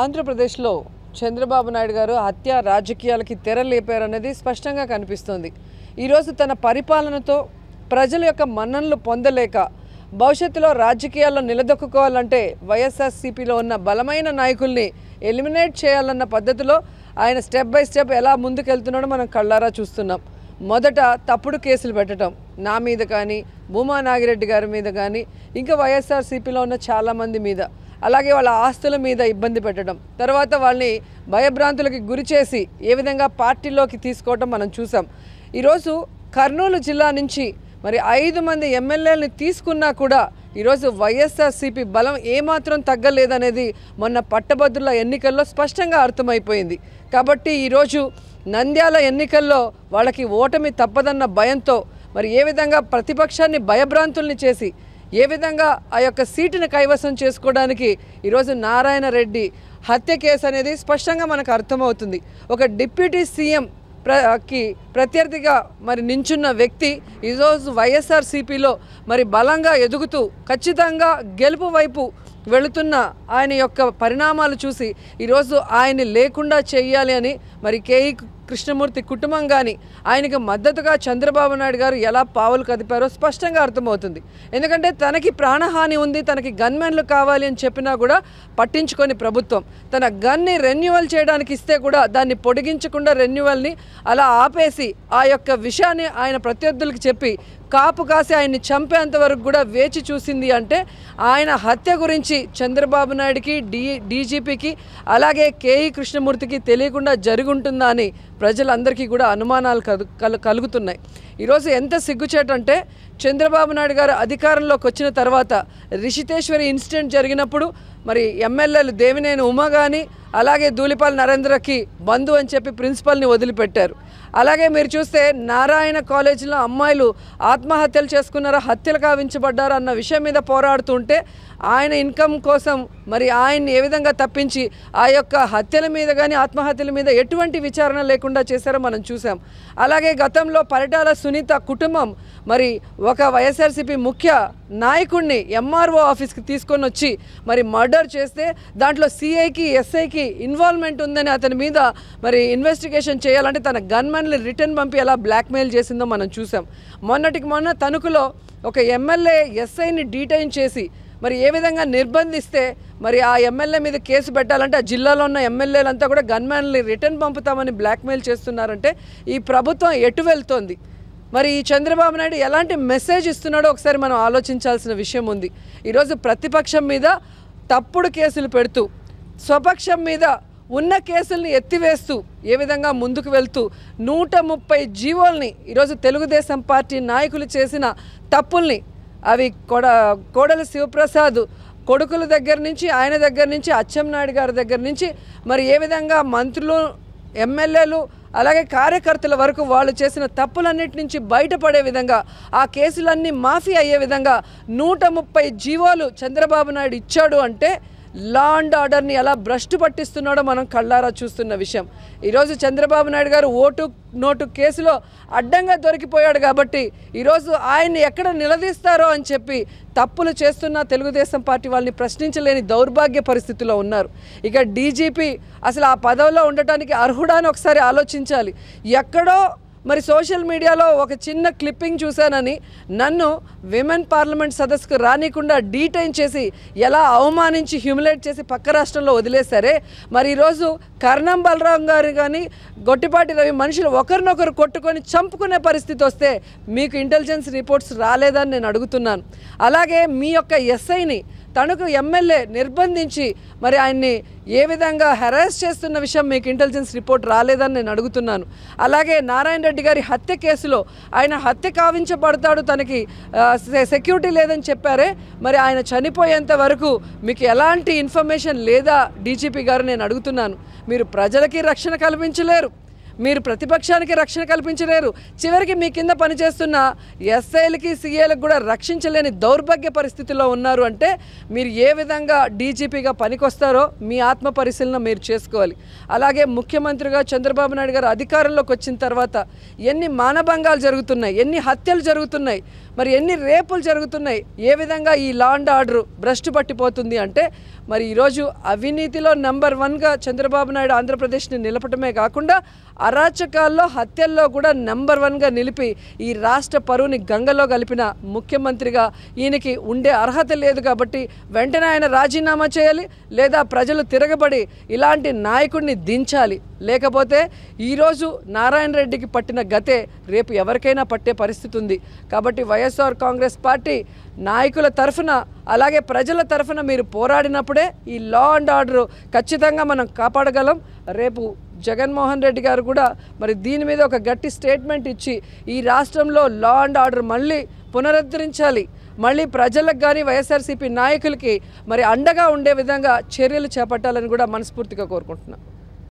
ఆంధ్రప్రదేశ్లో చంద్రబాబు నాయుడు గారు హత్య రాజకీయాలకి తెరలేపారన్నది స్పష్టంగా కనిపిస్తోంది ఈరోజు తన పరిపాలనతో ప్రజల యొక్క మన్ననలు పొందలేక భవిష్యత్తులో రాజకీయాల్లో నిలదొక్కుకోవాలంటే వైఎస్ఆర్సీపీలో ఉన్న బలమైన నాయకుల్ని ఎలిమినేట్ చేయాలన్న పద్ధతిలో ఆయన స్టెప్ బై స్టెప్ ఎలా ముందుకెళ్తున్నాడో మనం కళ్ళారా చూస్తున్నాం మొదట తప్పుడు కేసులు పెట్టడం నా మీద కానీ భూమా నాగిరెడ్డి గారి మీద కానీ ఇంకా వైఎస్ఆర్సీపీలో ఉన్న చాలామంది మీద అలాగే వాళ్ళ ఆస్తుల మీద ఇబ్బంది పెట్టడం తర్వాత వాళ్ళని భయభ్రాంతులకి గురి చేసి ఏ విధంగా పార్టీలోకి తీసుకోవటం మనం చూసాం ఈరోజు కర్నూలు జిల్లా నుంచి మరి ఐదు మంది ఎమ్మెల్యేలను తీసుకున్నా కూడా ఈరోజు వైఎస్ఆర్సీపీ బలం ఏమాత్రం తగ్గలేదనేది మొన్న పట్టభద్రుల ఎన్నికల్లో స్పష్టంగా అర్థమైపోయింది కాబట్టి ఈరోజు నంద్యాల ఎన్నికల్లో వాళ్ళకి ఓటమి తప్పదన్న భయంతో మరి ఏ విధంగా ప్రతిపక్షాన్ని భయభ్రాంతుల్ని చేసి ఏ విధంగా ఆ యొక్క సీటును కైవసం చేసుకోవడానికి ఈరోజు నారాయణ రెడ్డి హత్య కేసు అనేది స్పష్టంగా మనకు అర్థమవుతుంది ఒక డిప్యూటీ సీఎం ప్రకి ప్రత్యర్థిగా మరి నించున్న వ్యక్తి ఈరోజు వైఎస్ఆర్సీపీలో మరి బలంగా ఎదుగుతూ ఖచ్చితంగా గెలుపు వైపు వెళుతున్న ఆయన యొక్క పరిణామాలు చూసి ఈరోజు ఆయన్ని లేకుండా చేయాలి అని మరి కేఈ కృష్ణమూర్తి కుటుంబం కానీ ఆయనకి మద్దతుగా చంద్రబాబు నాయుడు గారు ఎలా పావులు కదిపారో స్పష్టంగా అర్థమవుతుంది ఎందుకంటే తనకి ప్రాణహాని ఉంది తనకి గన్మెన్లు కావాలి అని చెప్పినా కూడా పట్టించుకొని ప్రభుత్వం తన గన్ని రెన్యువల్ చేయడానికి ఇస్తే కూడా దాన్ని పొడిగించకుండా రెన్యువల్ని అలా ఆపేసి ఆ యొక్క విషయాన్ని ఆయన ప్రత్యర్థులకు చెప్పి కాపు కాసి ఆయన్ని చంపేంత వరకు కూడా వేచి చూసింది అంటే ఆయన హత్య గురించి చంద్రబాబు నాయుడికి డీ డీజీపీకి అలాగే కేఈ కృష్ణమూర్తికి తెలియకుండా జరుగుంటుందా అని ప్రజలందరికీ కూడా అనుమానాలు కలుగుతున్నాయి ఈరోజు ఎంత సిగ్గుచేటంటే చంద్రబాబు నాయుడు గారు అధికారంలోకి వచ్చిన తర్వాత రిషితేశ్వరి ఇన్సిడెంట్ జరిగినప్పుడు మరి ఎమ్మెల్యేలు దేవినేని ఉమ కానీ అలాగే ధూళిపాల్ నరేంద్రకి బంధు అని చెప్పి ప్రిన్సిపల్ని వదిలిపెట్టారు అలాగే మీరు చూస్తే నారాయణ కాలేజీలో అమ్మాయిలు ఆత్మహత్యలు చేసుకున్నారా హత్యలు కావించబడ్డారా అన్న విషయం మీద పోరాడుతుంటే ఆయన ఇన్కమ్ కోసం మరి ఆయన్ని ఏ విధంగా తప్పించి ఆ యొక్క హత్యల మీద కానీ ఆత్మహత్యల మీద ఎటువంటి విచారణ లేకుండా చేశారో మనం చూసాం అలాగే గతంలో పరిటాల సునీత కుటుంబం మరి ఒక వైఎస్ఆర్సీపీ ముఖ్య నాయకుడిని ఎంఆర్ఓ ఆఫీస్కి తీసుకొని వచ్చి మరి మర్డర్ చేస్తే దాంట్లో సిఐకి ఎస్ఐకి ఇన్వాల్వ్మెంట్ ఉందని అతని మీద మరి ఇన్వెస్టిగేషన్ చేయాలంటే తన గన్మెన్ డిమాండ్లు రిటర్న్ పంపి ఎలా బ్లాక్మెయిల్ చేసిందో మనం చూసాం మొన్నటికి మొన్న తణుకులో ఒక ఎమ్మెల్యే ఎస్ఐని డీటైన్ చేసి మరి ఏ విధంగా నిర్బంధిస్తే మరి ఆ ఎమ్మెల్యే మీద కేసు పెట్టాలంటే ఆ జిల్లాలో ఉన్న ఎమ్మెల్యేలంతా కూడా గన్మ్యాన్లు రిటర్న్ పంపుతామని బ్లాక్మెయిల్ చేస్తున్నారంటే ఈ ప్రభుత్వం ఎటు వెళ్తోంది మరి ఈ చంద్రబాబు నాయుడు ఎలాంటి మెసేజ్ ఇస్తున్నాడో ఒకసారి మనం ఆలోచించాల్సిన విషయం ఉంది ఈరోజు ప్రతిపక్షం మీద తప్పుడు కేసులు పెడుతూ స్వపక్షం మీద ఉన్న కేసుల్ని ఎత్తివేస్తూ ఏ విధంగా ముందుకు వెళ్తూ నూట ముప్పై జీవోల్ని ఈరోజు తెలుగుదేశం పార్టీ నాయకులు చేసిన తప్పుల్ని అవి కొడ కోడలి శివప్రసాద్ కొడుకుల దగ్గర నుంచి ఆయన దగ్గర నుంచి అచ్చెంనాయుడు గారి దగ్గర నుంచి మరి ఏ విధంగా మంత్రులు ఎమ్మెల్యేలు అలాగే కార్యకర్తల వరకు వాళ్ళు చేసిన తప్పులన్నిటి నుంచి బయటపడే విధంగా ఆ కేసులన్నీ మాఫీ అయ్యే విధంగా నూట ముప్పై జీవోలు చంద్రబాబు నాయుడు ఇచ్చాడు అంటే లా అండ్ ఆర్డర్ని ఎలా భ్రష్టు పట్టిస్తున్నాడో మనం కళ్ళారా చూస్తున్న విషయం ఈరోజు చంద్రబాబు నాయుడు గారు ఓటు నోటు కేసులో అడ్డంగా దొరికిపోయాడు కాబట్టి ఈరోజు ఆయన్ని ఎక్కడ నిలదీస్తారో అని చెప్పి తప్పులు చేస్తున్న తెలుగుదేశం పార్టీ వాళ్ళని ప్రశ్నించలేని దౌర్భాగ్య పరిస్థితిలో ఉన్నారు ఇక డీజీపీ అసలు ఆ పదవిలో ఉండటానికి అర్హుడా ఒకసారి ఆలోచించాలి ఎక్కడో మరి సోషల్ మీడియాలో ఒక చిన్న క్లిప్పింగ్ చూశానని నన్ను విమెన్ పార్లమెంట్ సదస్సుకు రానికుండా డీటైన్ చేసి ఎలా అవమానించి హ్యూమిలేట్ చేసి పక్క రాష్ట్రంలో వదిలేశారే మరి ఈరోజు కర్ణం బలరాం గారు కానీ గొట్టిపాటి రవి మనుషులు ఒకరినొకరు కొట్టుకొని చంపుకునే పరిస్థితి వస్తే మీకు ఇంటెలిజెన్స్ రిపోర్ట్స్ రాలేదని నేను అడుగుతున్నాను అలాగే మీ యొక్క ఎస్ఐని తనకు ఎమ్మెల్యే నిర్బంధించి మరి ఆయన్ని ఏ విధంగా హెరాస్ చేస్తున్న విషయం మీకు ఇంటెలిజెన్స్ రిపోర్ట్ రాలేదని నేను అడుగుతున్నాను అలాగే నారాయణ రెడ్డి గారి హత్య కేసులో ఆయన హత్య కావించబడతాడు తనకి సెక్యూరిటీ లేదని చెప్పారే మరి ఆయన చనిపోయేంత వరకు మీకు ఎలాంటి ఇన్ఫర్మేషన్ లేదా డీజీపీ గారు నేను అడుగుతున్నాను మీరు ప్రజలకి రక్షణ కల్పించలేరు మీరు ప్రతిపక్షానికి రక్షణ కల్పించలేరు చివరికి మీ కింద పనిచేస్తున్న ఎస్ఐలకి సీఏలకు కూడా రక్షించలేని దౌర్భాగ్య పరిస్థితిలో ఉన్నారు అంటే మీరు ఏ విధంగా డీజీపీగా పనికొస్తారో మీ ఆత్మ పరిశీలన మీరు చేసుకోవాలి అలాగే ముఖ్యమంత్రిగా చంద్రబాబు నాయుడు గారు అధికారంలోకి వచ్చిన తర్వాత ఎన్ని మానభంగాలు జరుగుతున్నాయి ఎన్ని హత్యలు జరుగుతున్నాయి మరి ఎన్ని రేపులు జరుగుతున్నాయి ఏ విధంగా ఈ లా అండ్ ఆర్డర్ భ్రష్టు పట్టిపోతుంది అంటే మరి ఈరోజు అవినీతిలో నెంబర్ వన్గా చంద్రబాబు నాయుడు ఆంధ్రప్రదేశ్ని నిలపడమే కాకుండా అరాచకాల్లో హత్యల్లో కూడా నెంబర్ వన్గా నిలిపి ఈ రాష్ట్ర పరువుని గంగలో కలిపిన ముఖ్యమంత్రిగా ఈయనకి ఉండే అర్హత లేదు కాబట్టి వెంటనే ఆయన రాజీనామా చేయాలి లేదా ప్రజలు తిరగబడి ఇలాంటి నాయకుడిని దించాలి లేకపోతే ఈరోజు నారాయణ రెడ్డికి పట్టిన గతే రేపు ఎవరికైనా పట్టే పరిస్థితి ఉంది కాబట్టి వైఎస్ఆర్ కాంగ్రెస్ పార్టీ నాయకుల తరఫున అలాగే ప్రజల తరఫున మీరు పోరాడినప్పుడే ఈ లా అండ్ ఆర్డర్ ఖచ్చితంగా మనం కాపాడగలం రేపు జగన్మోహన్ రెడ్డి గారు కూడా మరి దీని మీద ఒక గట్టి స్టేట్మెంట్ ఇచ్చి ఈ రాష్ట్రంలో లా అండ్ ఆర్డర్ మళ్ళీ పునరుద్ధరించాలి మళ్ళీ ప్రజలకు కానీ వైఎస్ఆర్సీపీ నాయకులకి మరి అండగా ఉండే విధంగా చర్యలు చేపట్టాలని కూడా మనస్ఫూర్తిగా కోరుకుంటున్నాను